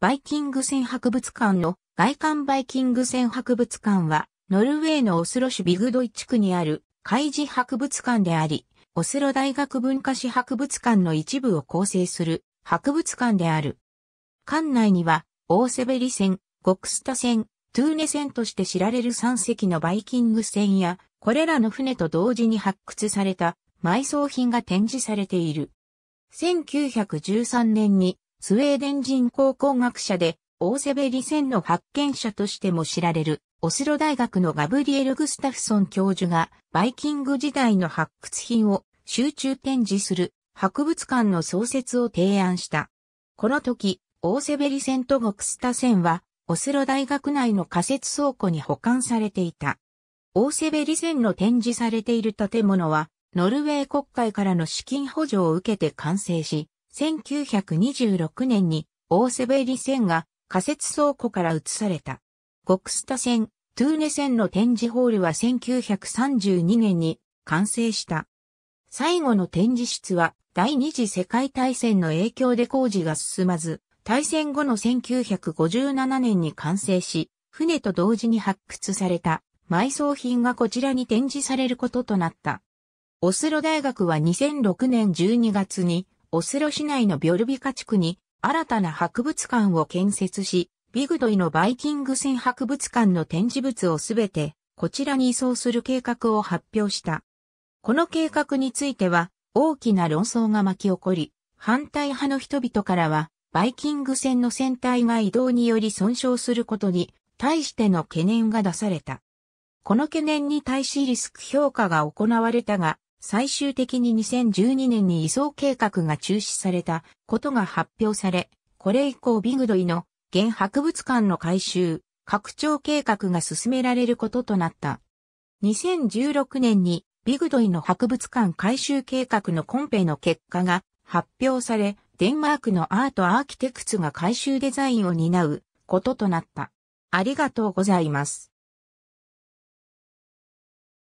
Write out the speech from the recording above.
バイキング船博物館の外観バイキング船博物館は、ノルウェーのオスロ市ビグドイ地区にある海事博物館であり、オスロ大学文化史博物館の一部を構成する博物館である。館内には、オーセベリ船、ゴクスタ船、トゥーネ船として知られる3隻のバイキング船や、これらの船と同時に発掘された埋葬品が展示されている。1913年にスウェーデン人考古学者で、オーセベリンの発見者としても知られる、オスロ大学のガブリエル・グスタフソン教授が、バイキング時代の発掘品を集中展示する博物館の創設を提案した。この時、オーセベリンとゴクスタンは、オスロ大学内の仮設倉庫に保管されていた。オーセベリンの展示されている建物は、ノルウェー国会からの資金補助を受けて完成し、1926年に大瀬ベリ線が仮設倉庫から移された。ゴクスタ線、トゥーネ線の展示ホールは1932年に完成した。最後の展示室は第二次世界大戦の影響で工事が進まず、大戦後の1957年に完成し、船と同時に発掘された埋葬品がこちらに展示されることとなった。オスロ大学は2006年12月にオスロ市内のビョルビカ地区に新たな博物館を建設し、ビグドイのバイキング船博物館の展示物をすべてこちらに移送する計画を発表した。この計画については大きな論争が巻き起こり、反対派の人々からはバイキング船の船体が移動により損傷することに対しての懸念が出された。この懸念に対しリスク評価が行われたが、最終的に2012年に移送計画が中止されたことが発表され、これ以降ビグドイの現博物館の改修、拡張計画が進められることとなった。2016年にビグドイの博物館改修計画のコンペの結果が発表され、デンマークのアートアーキテクツが改修デザインを担うこととなった。ありがとうございます。